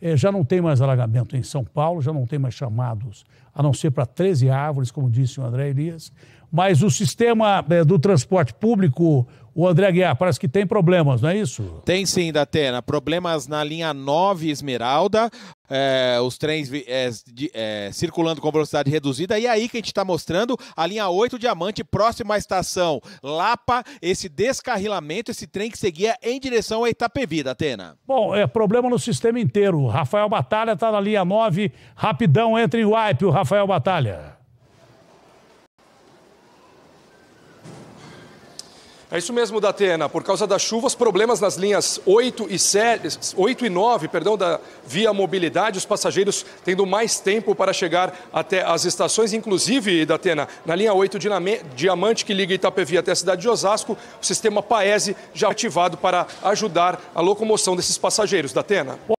É, já não tem mais alagamento em São Paulo, já não tem mais chamados, a não ser para 13 árvores, como disse o André Elias. Mas o sistema é, do transporte público, o André Aguiar, parece que tem problemas, não é isso? Tem sim, Datena. Problemas na linha 9 Esmeralda, é, os trens é, de, é, circulando com velocidade reduzida. E é aí que a gente está mostrando a linha 8 Diamante, próxima à estação Lapa, esse descarrilamento, esse trem que seguia em direção a Itapevi, da Atena. Bom, é problema no sistema inteiro. Rafael Batalha está na linha 9, rapidão entra em wipe o Rafael Batalha. É isso mesmo, Datena. Por causa das chuvas, problemas nas linhas 8 e, 7, 8 e 9 perdão, da Via Mobilidade. Os passageiros tendo mais tempo para chegar até as estações. Inclusive, Datena, na linha 8 Diamante, que liga Itapevi até a cidade de Osasco, o sistema PAESE já ativado para ajudar a locomoção desses passageiros. Datena.